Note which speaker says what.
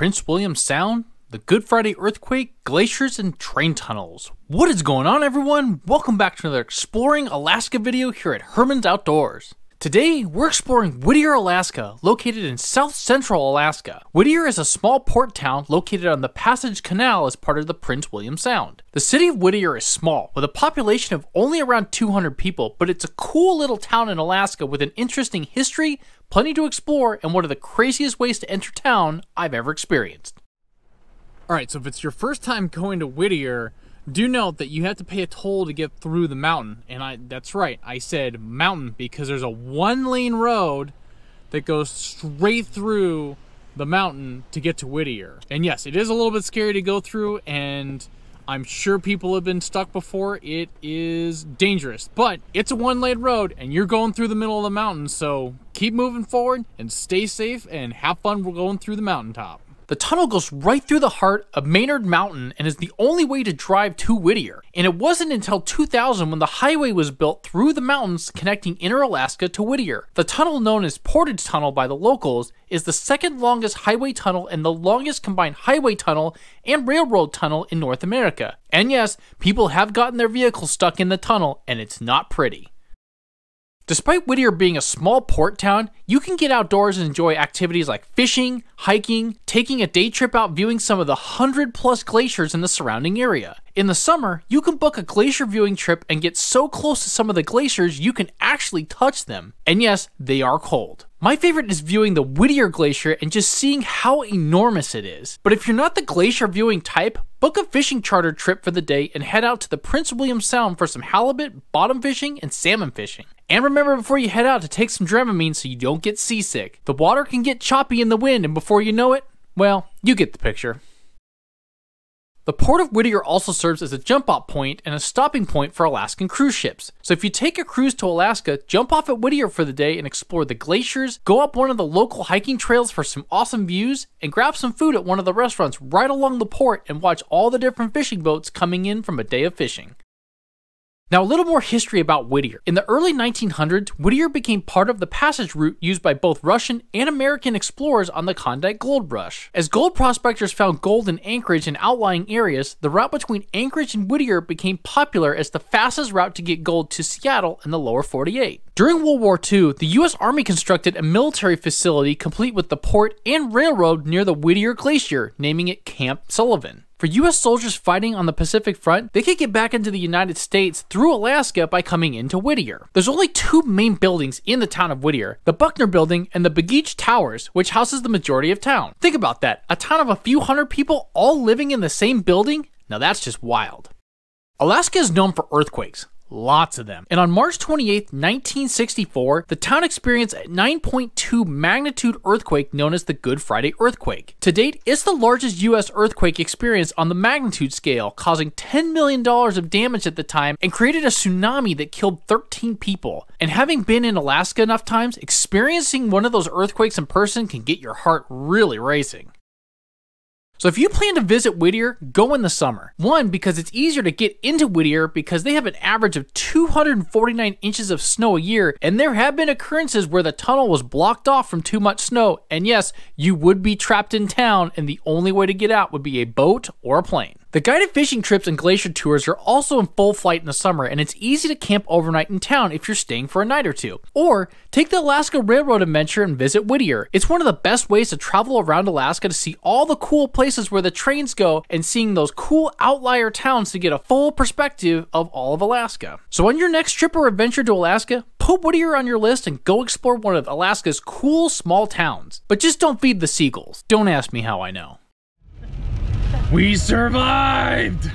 Speaker 1: Prince William Sound, the Good Friday earthquake, glaciers, and train tunnels. What is going on, everyone? Welcome back to another Exploring Alaska video here at Herman's Outdoors. Today, we're exploring Whittier, Alaska, located in south central Alaska. Whittier is a small port town located on the Passage Canal as part of the Prince William Sound. The city of Whittier is small, with a population of only around 200 people, but it's a cool little town in Alaska with an interesting history, plenty to explore, and one of the craziest ways to enter town I've ever experienced. Alright, so if it's your first time going to Whittier, do note that you have to pay a toll to get through the mountain, and I that's right. I said mountain because there's a one-lane road that goes straight through the mountain to get to Whittier. And yes, it is a little bit scary to go through and I'm sure people have been stuck before. It is dangerous, but it's a one-lane road and you're going through the middle of the mountain, so keep moving forward and stay safe and have fun going through the mountaintop. The tunnel goes right through the heart of Maynard Mountain and is the only way to drive to Whittier. And it wasn't until 2000 when the highway was built through the mountains connecting inner Alaska to Whittier. The tunnel, known as Portage Tunnel by the locals, is the second longest highway tunnel and the longest combined highway tunnel and railroad tunnel in North America. And yes, people have gotten their vehicles stuck in the tunnel, and it's not pretty. Despite Whittier being a small port town, you can get outdoors and enjoy activities like fishing, hiking, taking a day trip out viewing some of the 100 plus glaciers in the surrounding area. In the summer, you can book a glacier viewing trip and get so close to some of the glaciers you can actually touch them. And yes, they are cold. My favorite is viewing the Whittier Glacier and just seeing how enormous it is. But if you're not the glacier viewing type, Book a fishing charter trip for the day and head out to the Prince William Sound for some halibut, bottom fishing, and salmon fishing. And remember before you head out to take some Dramamine so you don't get seasick. The water can get choppy in the wind, and before you know it, well, you get the picture. The Port of Whittier also serves as a jump off point and a stopping point for Alaskan cruise ships. So if you take a cruise to Alaska, jump off at Whittier for the day and explore the glaciers, go up one of the local hiking trails for some awesome views, and grab some food at one of the restaurants right along the port and watch all the different fishing boats coming in from a day of fishing. Now, a little more history about Whittier. In the early 1900s, Whittier became part of the passage route used by both Russian and American explorers on the Klondike Gold Rush. As gold prospectors found gold in Anchorage and outlying areas, the route between Anchorage and Whittier became popular as the fastest route to get gold to Seattle and the lower 48. During World War II, the U.S. Army constructed a military facility complete with the port and railroad near the Whittier Glacier, naming it Camp Sullivan. For US soldiers fighting on the Pacific Front, they could get back into the United States through Alaska by coming into Whittier. There's only two main buildings in the town of Whittier, the Buckner Building and the Begeach Towers, which houses the majority of town. Think about that, a town of a few hundred people all living in the same building? Now that's just wild. Alaska is known for earthquakes lots of them. And on March 28, 1964, the town experienced a 9.2 magnitude earthquake known as the Good Friday earthquake. To date, it's the largest US earthquake experienced on the magnitude scale, causing $10 million of damage at the time and created a tsunami that killed 13 people. And having been in Alaska enough times, experiencing one of those earthquakes in person can get your heart really racing. So if you plan to visit Whittier, go in the summer. One, because it's easier to get into Whittier because they have an average of 249 inches of snow a year, and there have been occurrences where the tunnel was blocked off from too much snow, and yes, you would be trapped in town, and the only way to get out would be a boat or a plane. The guided fishing trips and glacier tours are also in full flight in the summer, and it's easy to camp overnight in town if you're staying for a night or two. Or take the Alaska Railroad adventure and visit Whittier. It's one of the best ways to travel around Alaska to see all the cool places where the trains go and seeing those cool outlier towns to get a full perspective of all of Alaska. So on your next trip or adventure to Alaska, put Whittier on your list and go explore one of Alaska's cool small towns. But just don't feed the seagulls. Don't ask me how I know. We survived!